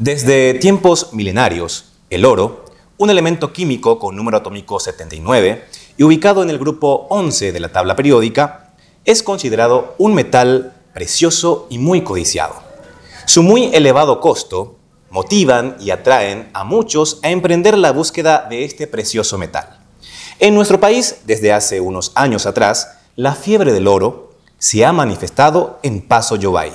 Desde tiempos milenarios, el oro, un elemento químico con número atómico 79 y ubicado en el grupo 11 de la tabla periódica, es considerado un metal precioso y muy codiciado. Su muy elevado costo motivan y atraen a muchos a emprender la búsqueda de este precioso metal. En nuestro país, desde hace unos años atrás, la fiebre del oro se ha manifestado en Paso Yobay,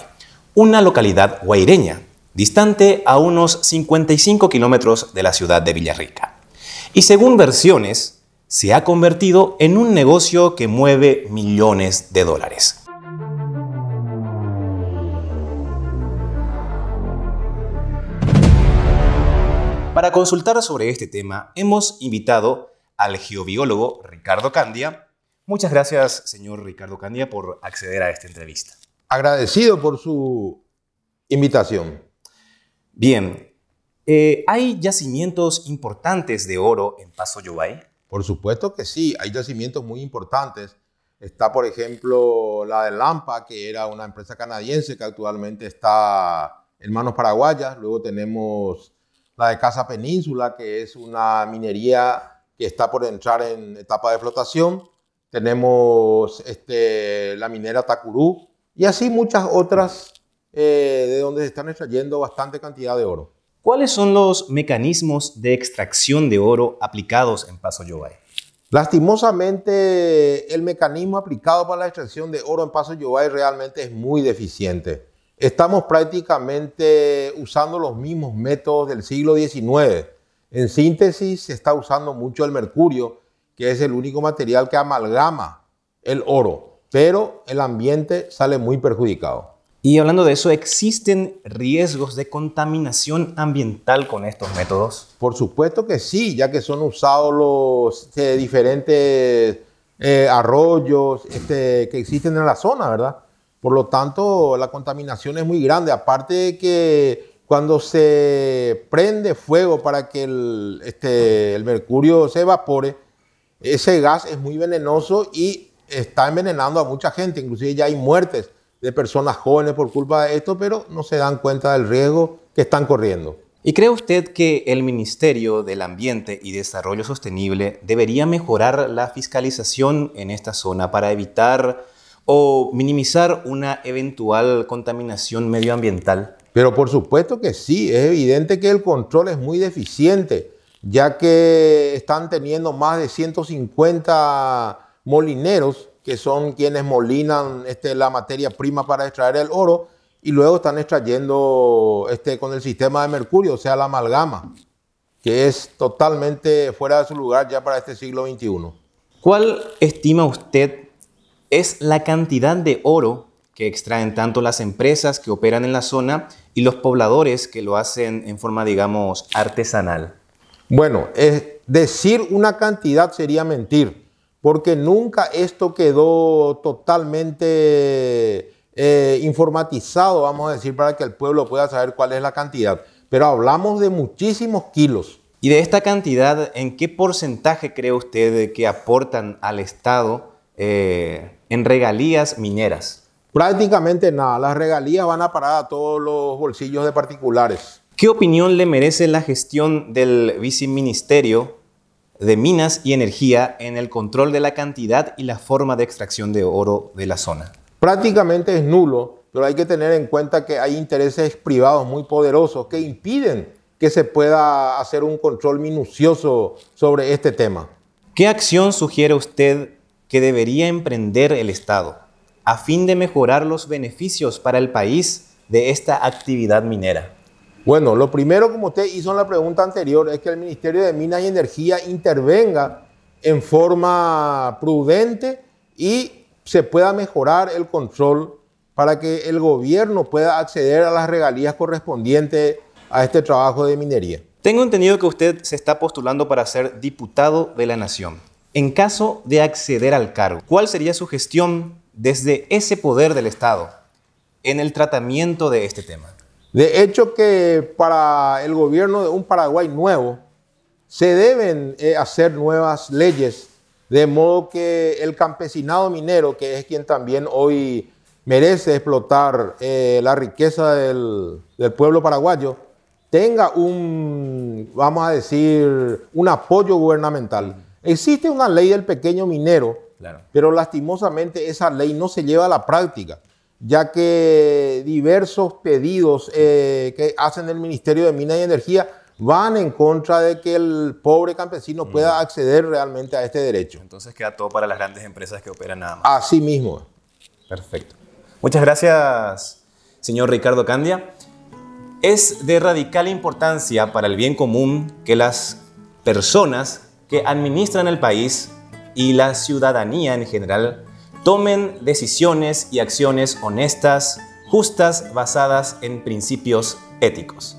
una localidad guaireña distante a unos 55 kilómetros de la ciudad de Villarrica. Y según versiones, se ha convertido en un negocio que mueve millones de dólares. Para consultar sobre este tema, hemos invitado al geobiólogo Ricardo Candia. Muchas gracias, señor Ricardo Candia, por acceder a esta entrevista. Agradecido por su invitación. Bien, eh, ¿hay yacimientos importantes de oro en Paso Yobay? Por supuesto que sí, hay yacimientos muy importantes. Está, por ejemplo, la de Lampa, que era una empresa canadiense que actualmente está en manos paraguayas. Luego tenemos la de Casa Península, que es una minería que está por entrar en etapa de flotación. Tenemos este, la minera Tacurú y así muchas otras eh, de donde se están extrayendo bastante cantidad de oro. ¿Cuáles son los mecanismos de extracción de oro aplicados en Paso Yobay? Lastimosamente, el mecanismo aplicado para la extracción de oro en Paso Yobay realmente es muy deficiente. Estamos prácticamente usando los mismos métodos del siglo XIX. En síntesis, se está usando mucho el mercurio, que es el único material que amalgama el oro, pero el ambiente sale muy perjudicado. Y hablando de eso, ¿existen riesgos de contaminación ambiental con estos métodos? Por supuesto que sí, ya que son usados los este, diferentes eh, arroyos este, que existen en la zona, ¿verdad? Por lo tanto, la contaminación es muy grande. Aparte de que cuando se prende fuego para que el, este, el mercurio se evapore, ese gas es muy venenoso y está envenenando a mucha gente. Inclusive ya hay muertes de personas jóvenes por culpa de esto, pero no se dan cuenta del riesgo que están corriendo. ¿Y cree usted que el Ministerio del Ambiente y Desarrollo Sostenible debería mejorar la fiscalización en esta zona para evitar o minimizar una eventual contaminación medioambiental? Pero por supuesto que sí, es evidente que el control es muy deficiente, ya que están teniendo más de 150 molineros que son quienes molinan este, la materia prima para extraer el oro, y luego están extrayendo este, con el sistema de mercurio, o sea, la amalgama, que es totalmente fuera de su lugar ya para este siglo XXI. ¿Cuál estima usted es la cantidad de oro que extraen tanto las empresas que operan en la zona y los pobladores que lo hacen en forma, digamos, artesanal? Bueno, decir una cantidad sería mentir porque nunca esto quedó totalmente eh, informatizado, vamos a decir, para que el pueblo pueda saber cuál es la cantidad. Pero hablamos de muchísimos kilos. Y de esta cantidad, ¿en qué porcentaje cree usted que aportan al Estado eh, en regalías mineras? Prácticamente nada, las regalías van a parar a todos los bolsillos de particulares. ¿Qué opinión le merece la gestión del viceministerio de Minas y Energía en el control de la cantidad y la forma de extracción de oro de la zona. Prácticamente es nulo, pero hay que tener en cuenta que hay intereses privados muy poderosos que impiden que se pueda hacer un control minucioso sobre este tema. ¿Qué acción sugiere usted que debería emprender el Estado a fin de mejorar los beneficios para el país de esta actividad minera? Bueno, lo primero, como usted hizo en la pregunta anterior, es que el Ministerio de Minas y Energía intervenga en forma prudente y se pueda mejorar el control para que el gobierno pueda acceder a las regalías correspondientes a este trabajo de minería. Tengo entendido que usted se está postulando para ser diputado de la Nación. En caso de acceder al cargo, ¿cuál sería su gestión desde ese poder del Estado en el tratamiento de este tema? De hecho que para el gobierno de un Paraguay nuevo se deben eh, hacer nuevas leyes, de modo que el campesinado minero, que es quien también hoy merece explotar eh, la riqueza del, pueblo paraguayo, tenga un, vamos a decir, un apoyo gubernamental. Existe una ley del pequeño minero, pero lastimosamente esa ley no se lleva a la práctica ya que diversos pedidos eh, que hacen el Ministerio de Minas y Energía van en contra de que el pobre campesino pueda mm. acceder realmente a este derecho. Entonces queda todo para las grandes empresas que operan nada más. Así mismo. Perfecto. Muchas gracias, señor Ricardo Candia. Es de radical importancia para el bien común que las personas que administran el país y la ciudadanía en general Tomen decisiones y acciones honestas, justas, basadas en principios éticos.